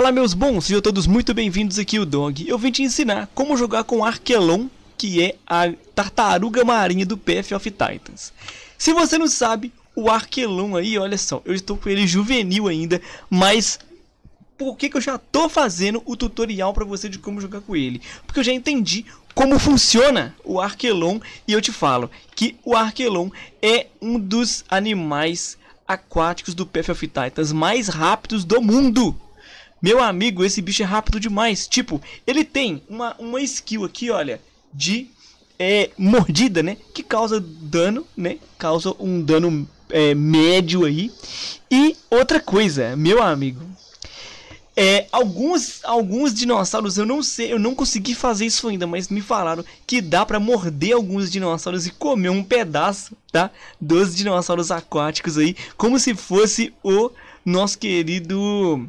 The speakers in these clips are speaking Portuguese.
Olá meus bons, sejam todos muito bem-vindos aqui o Dog. Eu vim te ensinar como jogar com Arquelon, que é a tartaruga marinha do PF of Titans. Se você não sabe, o Arquelon aí, olha só, eu estou com ele juvenil ainda, mas por que, que eu já tô fazendo o tutorial para você de como jogar com ele? Porque eu já entendi como funciona o Arquelon e eu te falo que o Arquelon é um dos animais aquáticos do PF of Titans mais rápidos do mundo. Meu amigo, esse bicho é rápido demais. Tipo, ele tem uma, uma skill aqui, olha, de é, mordida, né? Que causa dano, né? Causa um dano é, médio aí. E outra coisa, meu amigo. É, alguns, alguns dinossauros, eu não sei, eu não consegui fazer isso ainda, mas me falaram que dá para morder alguns dinossauros e comer um pedaço, tá? Dos dinossauros aquáticos aí, como se fosse o nosso querido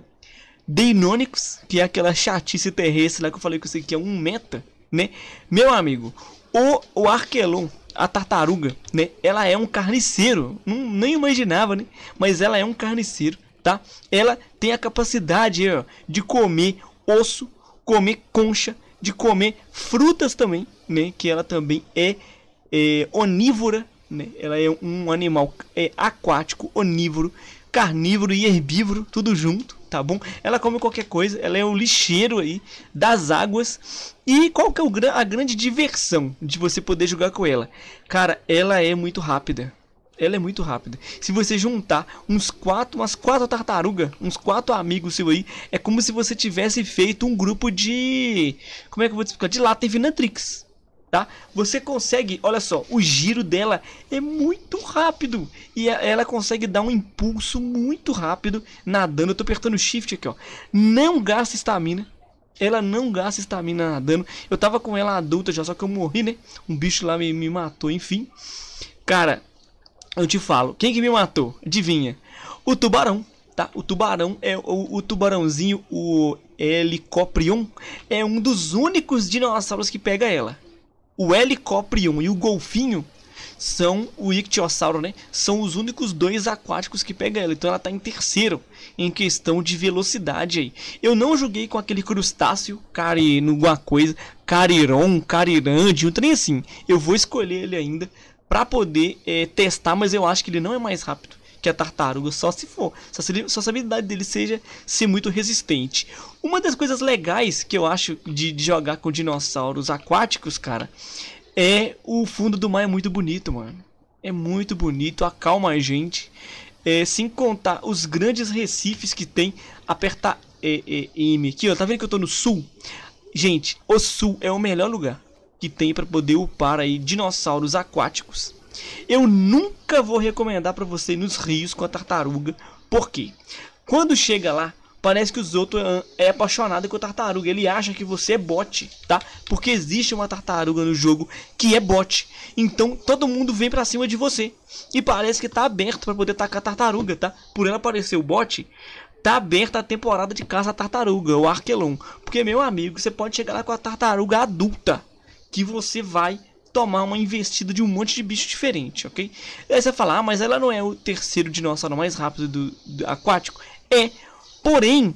Deinônicos, que é aquela chatice terrestre lá que eu falei que isso aqui é um meta, né? Meu amigo, o, o Arquelon, a tartaruga, né? Ela é um carniceiro, não, nem imaginava, né? Mas ela é um carniceiro, tá? Ela tem a capacidade ó, de comer osso, comer concha, de comer frutas também, né? Que ela também é, é onívora, né? Ela é um animal é, aquático, onívoro, carnívoro e herbívoro, tudo junto, tá bom? Ela come qualquer coisa, ela é o lixeiro aí das águas. E qual que é o, a grande diversão de você poder jogar com ela? Cara, ela é muito rápida. Ela é muito rápida. Se você juntar uns quatro, umas quatro tartarugas, uns quatro amigos seu aí, é como se você tivesse feito um grupo de. Como é que eu vou te explicar? De Vinatrix tá? Você consegue, olha só, o giro dela é muito rápido e ela consegue dar um impulso muito rápido nadando. Eu tô apertando shift aqui, ó. Não gasta estamina. Ela não gasta estamina nadando. Eu tava com ela adulta já, só que eu morri, né? Um bicho lá me, me matou, enfim. Cara, eu te falo, quem que me matou? Adivinha? O tubarão, tá? O tubarão é o, o tubarãozinho, o Helicoprion, é um dos únicos dinossauros que pega ela. O helicoprion e o golfinho são o ictiossauro, né? São os únicos dois aquáticos que pega ela. Então ela tá em terceiro em questão de velocidade aí. Eu não joguei com aquele crustáceo, cari, alguma coisa, cariron, carirande, um trem assim. Eu vou escolher ele ainda para poder é, testar, mas eu acho que ele não é mais rápido que a é tartaruga, só se for. Só se, só se a habilidade dele seja ser muito resistente. Uma das coisas legais que eu acho de, de jogar com dinossauros aquáticos, cara, é o fundo do mar é muito bonito, mano. É muito bonito, acalma a gente. É, sem contar os grandes recifes que tem. Apertar é, é, M aqui, ó. Tá vendo que eu tô no sul? Gente, o sul é o melhor lugar que tem para poder upar aí dinossauros aquáticos. Eu nunca vou recomendar para você ir nos rios com a tartaruga, porque quando chega lá, parece que os outros ah, é apaixonado com a tartaruga. Ele acha que você é bot, tá? Porque existe uma tartaruga no jogo que é bot. Então todo mundo vem pra cima de você. E parece que tá aberto para poder tacar a tartaruga, tá? Por ela aparecer o bot, tá aberta a temporada de caça à tartaruga, o Arquelon. Porque, meu amigo, você pode chegar lá com a tartaruga adulta. Que você vai tomar uma investida de um monte de bicho diferente, ok? Aí você fala, ah, mas ela não é o terceiro dinossauro mais rápido do, do aquático. É, porém,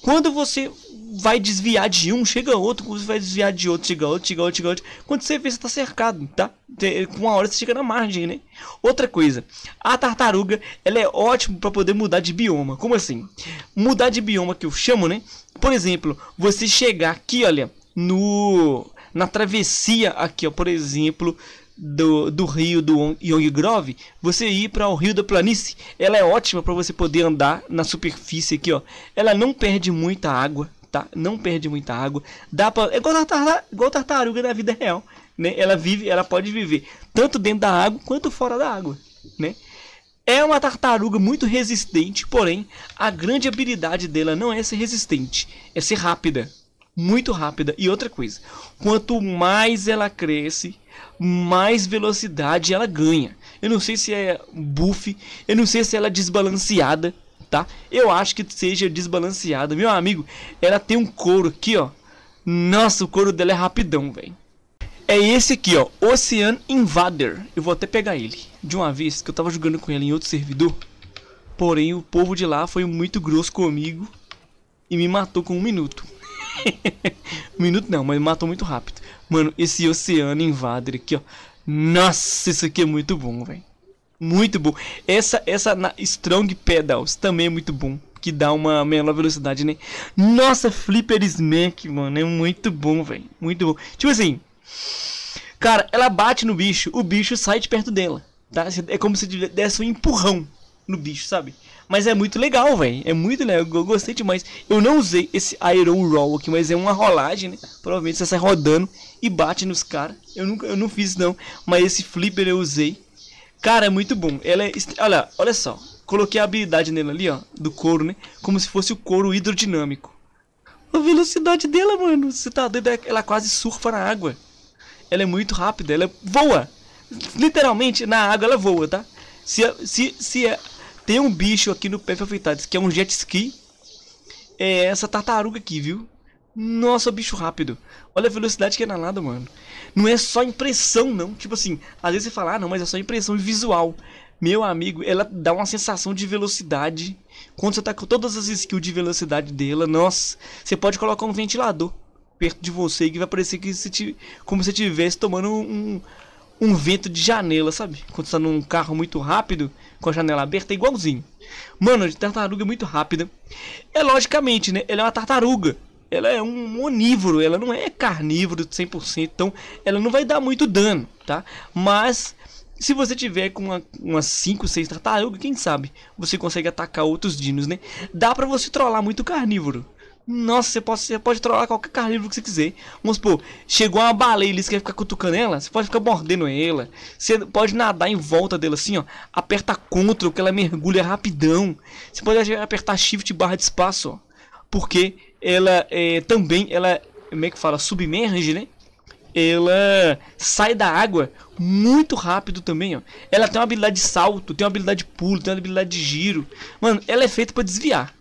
quando você vai desviar de um, chega outro, quando você vai desviar de outro, chega outro, chega outro, chega outro. Quando você vê, você tá cercado, tá? Com uma hora você chega na margem, né? Outra coisa, a tartaruga, ela é ótima para poder mudar de bioma. Como assim? Mudar de bioma que eu chamo, né? Por exemplo, você chegar aqui, olha, no na travessia aqui, ó, por exemplo, do, do rio do Yong Grove, você ir para o rio da planície, ela é ótima para você poder andar na superfície aqui, ó. Ela não perde muita água, tá? Não perde muita água. Dá para é igual tartaruga, igual tartaruga na vida real, né? Ela vive, ela pode viver tanto dentro da água quanto fora da água, né? É uma tartaruga muito resistente, porém a grande habilidade dela não é ser resistente, é ser rápida, muito rápida. E outra coisa, quanto mais ela cresce, mais velocidade ela ganha. Eu não sei se é buff, eu não sei se ela é desbalanceada, tá? Eu acho que seja desbalanceada. Meu amigo, ela tem um couro aqui, ó. Nossa, o couro dela é rapidão, velho. É esse aqui, ó, Ocean Invader. Eu vou até pegar ele. De uma vez que eu tava jogando com ele em outro servidor. Porém, o povo de lá foi muito grosso comigo e me matou com um minuto um minuto não, mas matou muito rápido. Mano, esse oceano invader aqui, ó. Nossa, isso aqui é muito bom, velho. Muito bom. Essa, essa na Strong Pedals também é muito bom. Que dá uma menor velocidade, né? Nossa, Flipper Smack, mano. É muito bom, velho. Muito bom. Tipo assim. Cara, ela bate no bicho, o bicho sai de perto dela. Tá? É como se desse um empurrão no bicho, sabe? Mas é muito legal, velho. É muito legal. Eu gostei demais. Eu não usei esse Iron Roll aqui, mas é uma rolagem, né? Provavelmente você sai rodando e bate nos caras. Eu, nunca, eu não fiz, não. Mas esse Flipper eu usei. Cara, é muito bom. Ela é. Olha, olha só. Coloquei a habilidade nela ali, ó. Do couro, né? Como se fosse o couro hidrodinâmico. A velocidade dela, mano. Você tá doido? É, ela quase surfa na água. Ela é muito rápida. Ela voa. Literalmente, na água ela voa, tá? Se, se, se é tem um bicho aqui no PF Afetados que é um jet ski. É essa tartaruga aqui, viu? Nossa, bicho rápido. Olha a velocidade que é na lado, mano. Não é só impressão, não. Tipo assim, às vezes você fala, ah, não, mas é só impressão visual. Meu amigo, ela dá uma sensação de velocidade. Quando você tá com todas as skills de velocidade dela, nossa, você pode colocar um ventilador perto de você que vai parecer que você como se estivesse tomando um, um vento de janela, sabe? Quando você tá num carro muito rápido, com a janela aberta, é igualzinho. Mano, de tartaruga é muito rápida. É logicamente, né? Ela é uma tartaruga. Ela é um onívoro, ela não é carnívoro 100%, então ela não vai dar muito dano, tá? Mas se você tiver com uma, umas 5, 6 tartarugas, quem sabe você consegue atacar outros dinos, né? Dá pra você trollar muito carnívoro. Nossa, você pode, você pode trollar qualquer carnívoro que você quiser. Vamos supor, chegou uma baleia e você quer ficar cutucando ela, você pode ficar mordendo ela. Você pode nadar em volta dela assim, ó. Aperta Ctrl que ela mergulha rapidão. Você pode apertar Shift barra de espaço, ó. Porque ela é, também, ela, como é que fala, submerge, né? ela sai da água muito rápido também, ó. Ela tem uma habilidade de salto, tem uma habilidade de pulo, tem uma habilidade de giro. Mano, ela é feita para desviar.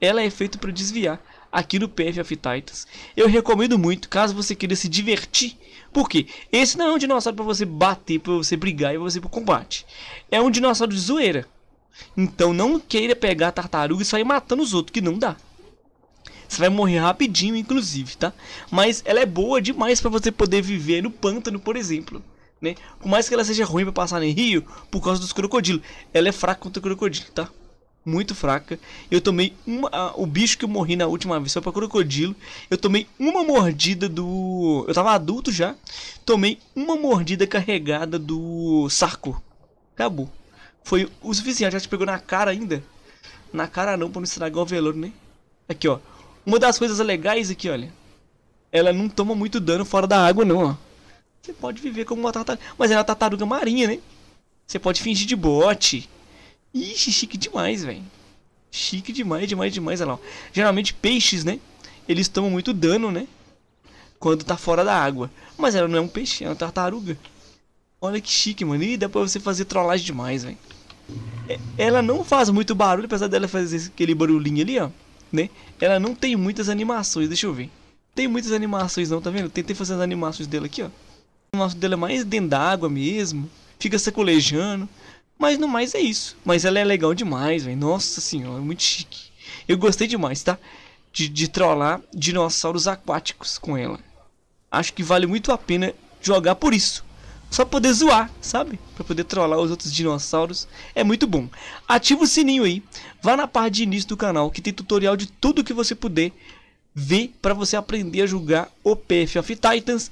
Ela é feita para desviar aqui no PF of Titans. Eu recomendo muito, caso você queira se divertir. Porque esse não é um dinossauro para você bater, para você brigar e pra você pro combate. É um dinossauro de zoeira. Então não queira pegar a tartaruga e sair matando os outros, que não dá. Você vai morrer rapidinho, inclusive, tá? Mas ela é boa demais para você poder viver no pântano, por exemplo. Né? Por mais que ela seja ruim para passar em rio, por causa dos crocodilos. Ela é fraca contra o crocodilo, tá? muito fraca. Eu tomei uma, o bicho que eu morri na última vez foi para crocodilo. Eu tomei uma mordida do, eu tava adulto já. Tomei uma mordida carregada do saco Acabou. Foi o suficiente, já te pegou na cara ainda. Na cara não, pra não estragar o velor, né? Aqui, ó. Uma das coisas legais aqui, olha. Ela não toma muito dano fora da água, não, ó. Você pode viver como uma tartaruga. Mas ela é uma tartaruga marinha, né? Você pode fingir de bote. Ixi, chique demais, velho. Chique demais, demais, demais, olha lá. Geralmente peixes, né? Eles tomam muito dano, né? Quando tá fora da água. Mas ela não é um peixe, é uma tartaruga. Olha que chique, mano. E dá pra você fazer trollagem demais, velho. É, ela não faz muito barulho, apesar dela fazer aquele barulhinho ali, ó. Né? Ela não tem muitas animações, deixa eu ver. Tem muitas animações não, tá vendo? Tentei fazer as animações dela aqui, ó. A animação dela é mais dentro da água mesmo. Fica secolejando. Mas no mais é isso. Mas ela é legal demais, velho. Nossa senhora, muito chique. Eu gostei demais, tá? De, de trollar dinossauros aquáticos com ela. Acho que vale muito a pena jogar por isso. Só poder zoar, sabe? Pra poder trollar os outros dinossauros. É muito bom. Ativa o sininho aí. Vá na parte de início do canal que tem tutorial de tudo que você puder ver para você aprender a jogar o PF of Titans.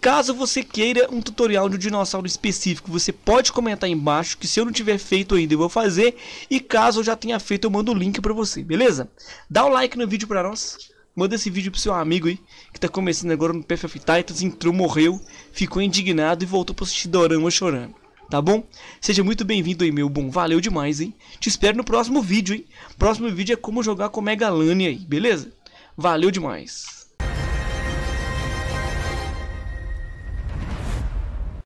Caso você queira um tutorial de um dinossauro específico, você pode comentar embaixo que se eu não tiver feito ainda eu vou fazer. E caso eu já tenha feito eu mando o link pra você, beleza? Dá o like no vídeo pra nós. Manda esse vídeo pro seu amigo aí, que tá começando agora no PFF Titans, entrou, morreu, ficou indignado e voltou pra assistir Dorama chorando, tá bom? Seja muito bem-vindo aí, meu bom, valeu demais, hein? Te espero no próximo vídeo, hein? Próximo vídeo é como jogar com Megalania aí, beleza? Valeu demais!